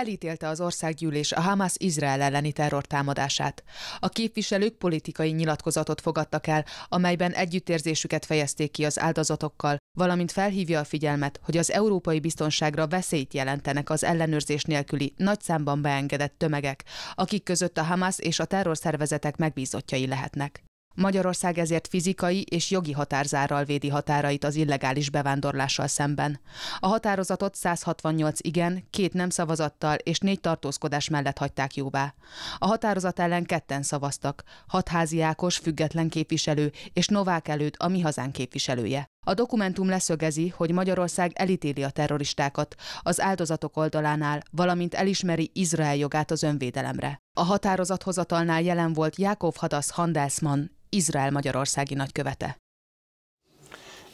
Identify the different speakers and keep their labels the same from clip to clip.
Speaker 1: elítélte az országgyűlés a Hamas Izrael elleni terrortámadását. A képviselők politikai nyilatkozatot fogadtak el, amelyben együttérzésüket fejezték ki az áldozatokkal, valamint felhívja a figyelmet, hogy az európai biztonságra veszélyt jelentenek az ellenőrzés nélküli, nagy számban beengedett tömegek, akik között a Hamas és a terrorszervezetek megbízottjai lehetnek. Magyarország ezért fizikai és jogi határzárral védi határait az illegális bevándorlással szemben. A határozatot 168 igen, két nem szavazattal és négy tartózkodás mellett hagyták jóvá. A határozat ellen ketten szavaztak, hatházi Ákos független képviselő és Novák előtt a Mi Hazánk képviselője. A dokumentum leszögezi, hogy Magyarország elítéli a terroristákat az áldozatok oldalánál, valamint elismeri Izrael jogát az önvédelemre. A határozathozatalnál jelen volt Jákov Hadasz Handelsmann, Izrael magyarországi nagykövete.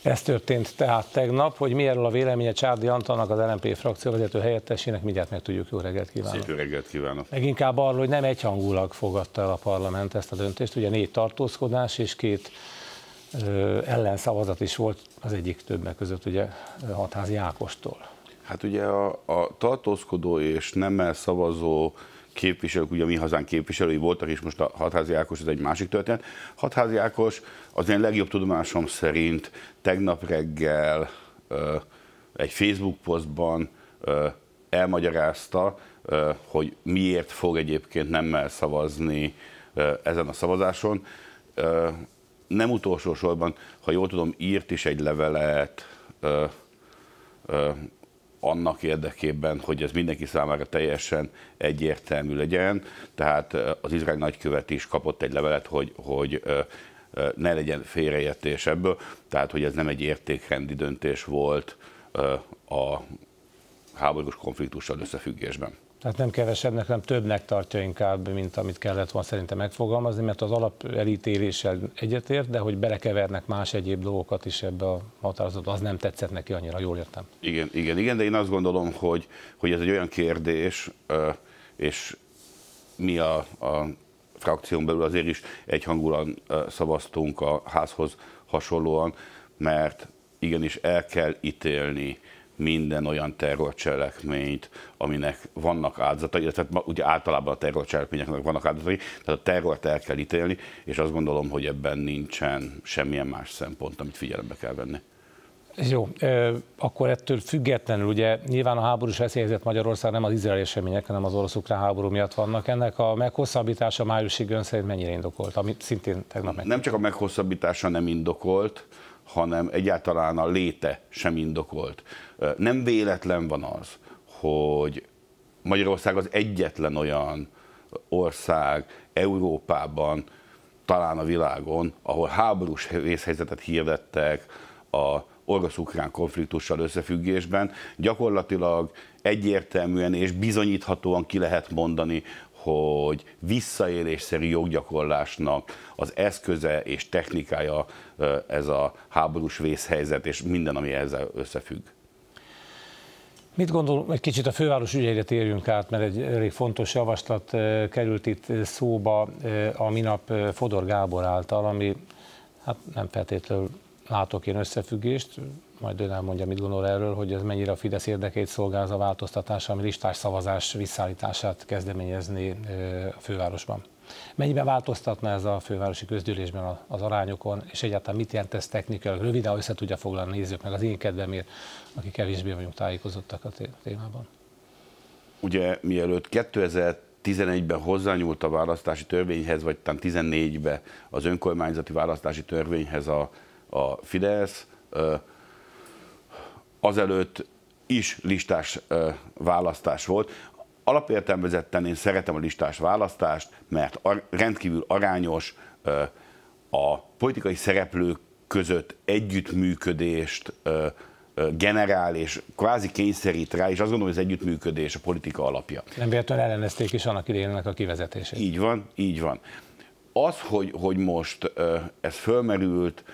Speaker 2: Ez történt tehát tegnap, hogy mi erről a véleménye Csárdi Antalnak, az LNP vezető helyettesének, mindjárt meg tudjuk. Jó reggelt kívánok! Szép
Speaker 1: reggelt kívánok!
Speaker 2: Meginkább arról, hogy nem egyhangulag fogadta el a parlament ezt a döntést, ugye négy tartózkodás és két ö, ellenszavazat is volt, az egyik többek között ugye Hatházi Ákostól.
Speaker 1: Hát ugye a, a tartózkodó és nem elszavazó szavazó képviselők, ugye mi hazánk képviselői voltak, és most a Hatházi Ákos, ez egy másik történet. Hatházi Ákos az én legjobb tudomásom szerint tegnap reggel ö, egy Facebook posztban ö, elmagyarázta, ö, hogy miért fog egyébként nem nemmel szavazni ö, ezen a szavazáson. Ö, nem utolsó sorban, ha jól tudom, írt is egy levelet ö, ö, annak érdekében, hogy ez mindenki számára teljesen egyértelmű legyen. Tehát az izrael nagykövet is kapott egy levelet, hogy, hogy ne legyen félreértés ebből, tehát hogy ez nem egy értékrendi döntés volt a háborús konfliktussal összefüggésben.
Speaker 2: Tehát nem kevesebbnek, nem többnek tartja inkább, mint amit kellett volna szerintem megfogalmazni, mert az alap elítéléssel egyetért, de hogy belekevernek más egyéb dolgokat is ebbe a határozatba, az nem tetszett neki annyira, jól értem.
Speaker 1: Igen, igen, igen, de én azt gondolom, hogy, hogy ez egy olyan kérdés, és mi a, a frakción belül azért is egyhangulan szavaztunk a házhoz hasonlóan, mert igenis el kell ítélni minden olyan terrorcselekményt, aminek vannak áldozatai, illetve ugye általában a terrorcselekményeknek vannak áldozatai, tehát a terrort el kell ítélni, és azt gondolom, hogy ebben nincsen semmilyen más szempont, amit figyelembe kell venni.
Speaker 2: Jó, akkor ettől függetlenül ugye nyilván a háborús veszélyhelyzet Magyarország nem az izraeli események, hanem az orosz-ukrán háború miatt vannak. Ennek a meghosszabbítása májusig ön szerint mennyire indokolt, amit szintén tegnap meg... Nem
Speaker 1: csak a meghosszabbítása nem indokolt, hanem egyáltalán a léte sem indokolt. Nem véletlen van az, hogy Magyarország az egyetlen olyan ország Európában, talán a világon, ahol háborús vészhelyzetet hirdettek a orosz-ukrán konfliktussal összefüggésben, gyakorlatilag egyértelműen és bizonyíthatóan ki lehet mondani, hogy visszaélésszerű joggyakorlásnak az eszköze és technikája ez a háborús vészhelyzet és minden, ami ezzel összefügg.
Speaker 2: Mit gondol, egy kicsit a főváros ügyeire térjünk át, mert egy elég fontos javaslat került itt szóba a minap Fodor Gábor által, ami hát nem feltétlenül látok én összefüggést, majd ön elmondja, mit gondol erről, hogy ez mennyire a Fidesz érdekét szolgál az a változtatás, ami listás szavazás visszaállítását kezdeményezni a fővárosban. Mennyiben változtatna ez a fővárosi közgyűlésben az arányokon, és egyáltalán mit jelent ez technikailag? Röviden össze tudja foglalni nézzük meg az én kedvemért, akik kevésbé vagyunk tájékozottak a témában.
Speaker 1: Ugye mielőtt 2011 ben hozzányúlt a választási törvényhez, vagy talán 14-ben az önkormányzati választási törvényhez a, a Fidesz, azelőtt is listás választás volt. Alapértelmezetten én szeretem a listás választást, mert rendkívül arányos a politikai szereplők között együttműködést generál és kvázi kényszerít rá, és azt gondolom, hogy az együttműködés a politika alapja.
Speaker 2: Nem véletlenül ellenezték is annak idejének a kivezetését.
Speaker 1: Így van, így van. Az, hogy, hogy most ez fölmerült,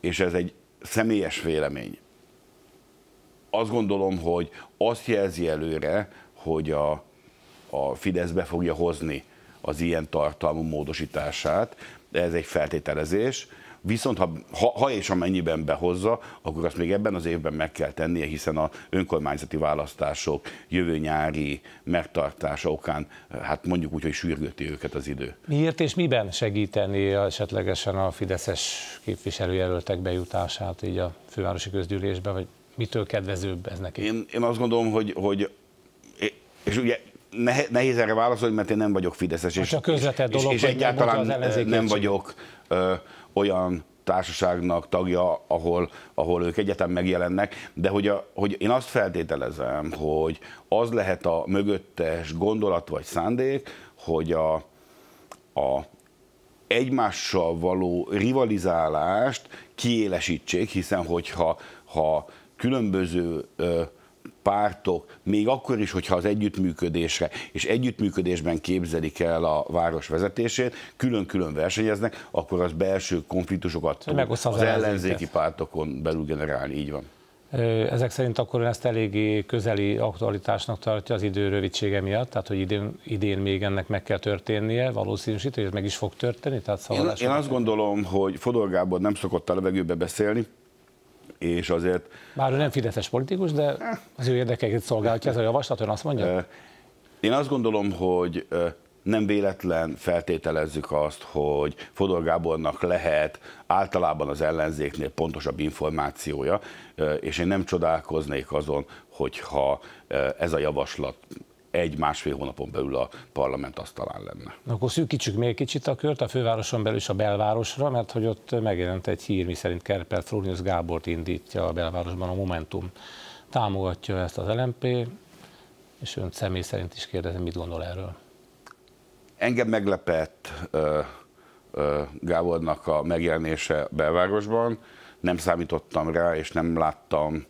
Speaker 1: és ez egy személyes vélemény, azt gondolom, hogy azt jelzi előre, hogy a, a Fidesz be fogja hozni az ilyen tartalmú módosítását, ez egy feltételezés, viszont ha, ha, ha és amennyiben behozza, akkor azt még ebben az évben meg kell tennie, hiszen a önkormányzati választások jövő nyári megtartása okán, hát mondjuk úgy, hogy sürgőti őket az idő.
Speaker 2: Miért és miben segíteni esetlegesen a fideszes képviselőjelöltek bejutását így a fővárosi
Speaker 1: közgyűlésbe, vagy mitől kedvezőbb ez neki? Én, én azt gondolom, hogy, hogy és ugye nehéz erre válaszolni, mert én nem vagyok fideszes. És, csak közvetett dolog, és, és egyáltalán az nem vagyok ö, olyan társaságnak tagja, ahol, ahol ők egyetem megjelennek, de hogy, a, hogy én azt feltételezem, hogy az lehet a mögöttes gondolat vagy szándék, hogy a, a egymással való rivalizálást kiélesítsék, hiszen hogyha ha különböző pártok, még akkor is, hogyha az együttműködésre és együttműködésben képzelik el a város vezetését, külön-külön versenyeznek, akkor az belső konfliktusokat az, az ellenzéki pártokon belül generálni, így van.
Speaker 2: Ezek szerint akkor ezt eléggé közeli aktualitásnak tartja az idő rövidsége miatt, tehát hogy idén, idén még ennek meg kell történnie, valószínűsítő, hogy ez meg is fog történni? Tehát
Speaker 1: én, én azt gondolom, hogy Fodor Gábor nem szokott a levegőbe beszélni, és azért...
Speaker 2: Bár ő nem fideszes politikus, de az ő érdekeket szolgálja ez a javaslat, ön azt mondja?
Speaker 1: Én azt gondolom, hogy nem véletlen feltételezzük azt, hogy Fodor Gábornak lehet általában az ellenzéknél pontosabb információja, és én nem csodálkoznék azon, hogyha ez a javaslat egy-másfél hónapon belül a parlament asztalán lenne.
Speaker 2: Na, akkor szűkítsük még kicsit a kört a fővároson belül is a belvárosra, mert hogy ott megjelent egy hír, miszerint Kerpel Frónius Gábort indítja a belvárosban a Momentum. Támogatja ezt az LMP, és ön személy szerint is kérdezem, mit gondol erről?
Speaker 1: Engem meglepett Gábornak a megjelenése belvárosban, nem számítottam rá, és nem láttam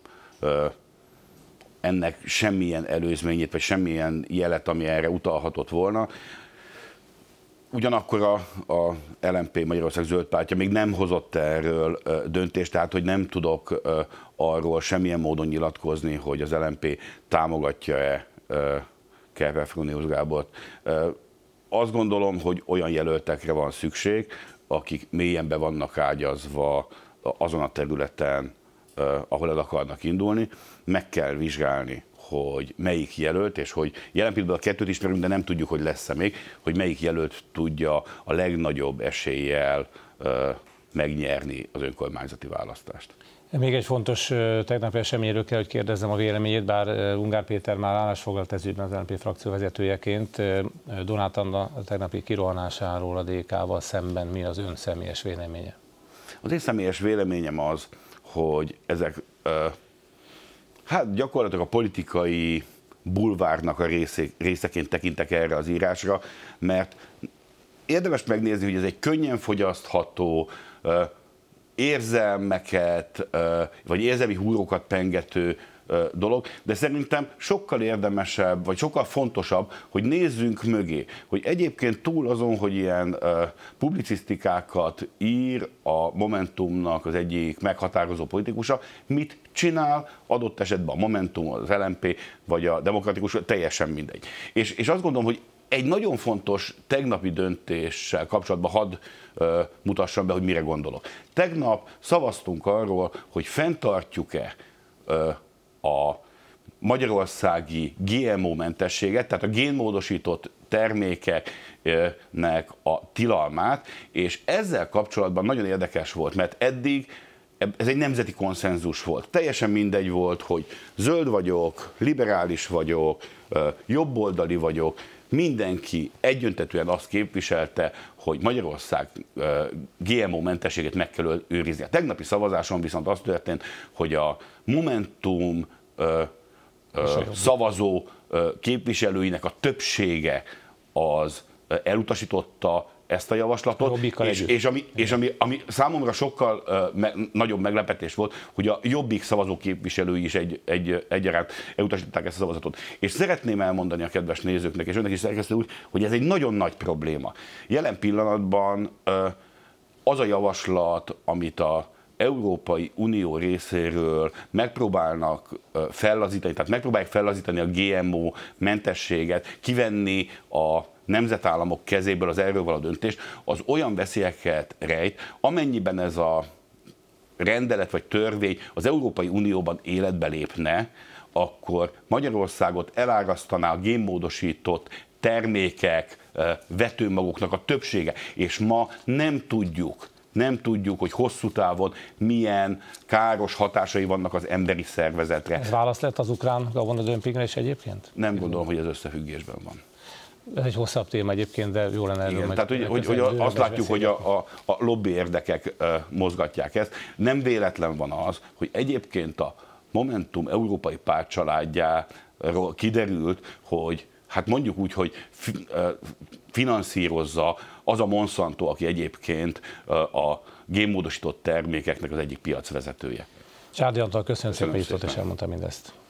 Speaker 1: ennek semmilyen előzményét, vagy semmilyen jelet, ami erre utalhatott volna. Ugyanakkor a, a LMP Magyarország zöld pártja még nem hozott erről döntést, tehát hogy nem tudok arról semmilyen módon nyilatkozni, hogy az LMP támogatja-e Kerper Frunius Gábort. Azt gondolom, hogy olyan jelöltekre van szükség, akik mélyen be vannak ágyazva azon a területen, ahol el akarnak indulni, meg kell vizsgálni hogy melyik jelölt, és hogy jelen pillanatban a kettőt ismerünk, de nem tudjuk, hogy lesz-e még, hogy melyik jelölt tudja a legnagyobb eséllyel megnyerni az önkormányzati választást.
Speaker 2: Még egy fontos tegnap eseményről kell, hogy kérdezzem a véleményét, bár Ungár Péter már állásfoglalt ez ügyben az LNP frakció vezetőjeként. Donát Anna tegnapi kirohanásáról a DK-val szemben mi az ön személyes véleménye?
Speaker 1: Az én személyes véleményem az, hogy ezek hát gyakorlatilag a politikai bulvárnak a részé, részeként tekintek erre az írásra, mert érdemes megnézni, hogy ez egy könnyen fogyasztható, érzelmeket, vagy érzelmi húrokat pengető dolog, de szerintem sokkal érdemesebb, vagy sokkal fontosabb, hogy nézzünk mögé, hogy egyébként túl azon, hogy ilyen publicisztikákat ír a Momentumnak az egyik meghatározó politikusa, mit csinál, adott esetben a Momentum, az LMP, vagy a demokratikus, teljesen mindegy. És, és azt gondolom, hogy egy nagyon fontos tegnapi döntéssel kapcsolatban hadd ö, mutassam be, hogy mire gondolok. Tegnap szavaztunk arról, hogy fenntartjuk-e magyarországi GMO-mentességet, tehát a génmódosított termékeknek a tilalmát, és ezzel kapcsolatban nagyon érdekes volt, mert eddig ez egy nemzeti konszenzus volt. Teljesen mindegy volt, hogy zöld vagyok, liberális vagyok, jobboldali vagyok, mindenki egyöntetően azt képviselte, hogy Magyarország GMO mentességét meg kell őrizni. A tegnapi szavazáson viszont az történt, hogy a Momentum szavazó képviselőinek a többsége az elutasította ezt a javaslatot, a és, és, ami, és ami, ami számomra sokkal me, nagyobb meglepetés volt, hogy a Jobbik szavazó képviselői is egy, egy, egyaránt elutasították ezt a szavazatot. És szeretném elmondani a kedves nézőknek, és önnek is szerkesztő úgy, hogy ez egy nagyon nagy probléma. Jelen pillanatban az a javaslat, amit a Európai Unió részéről megpróbálnak fellazítani, tehát megpróbálják fellazítani a GMO mentességet, kivenni a nemzetállamok kezéből az erről való döntést, az olyan veszélyeket rejt, amennyiben ez a rendelet vagy törvény az Európai Unióban életbe lépne, akkor Magyarországot elárasztaná a génmódosított termékek vetőmagoknak a többsége, és ma nem tudjuk nem tudjuk, hogy hosszú távon milyen káros hatásai vannak az emberi szervezetre. Ez
Speaker 2: válasz lett az ukrán gabonadömpingre is egyébként?
Speaker 1: Nem gondolom, hogy ez összefüggésben van.
Speaker 2: Ez egy hosszabb téma egyébként, de jó lenne erről. Igen, tehát, hogy, hogy, hogy azt látjuk, hogy a,
Speaker 1: a, a lobby érdekek uh, mozgatják ezt. Nem véletlen van az, hogy egyébként a Momentum európai pártcsaládjáról kiderült, hogy hát mondjuk úgy, hogy uh, finanszírozza az a Monsanto, aki egyébként a génmódosított termékeknek az egyik piacvezetője.
Speaker 2: Csádi Antal, köszönöm, köszönöm szépen, hogy itt és elmondta mindezt.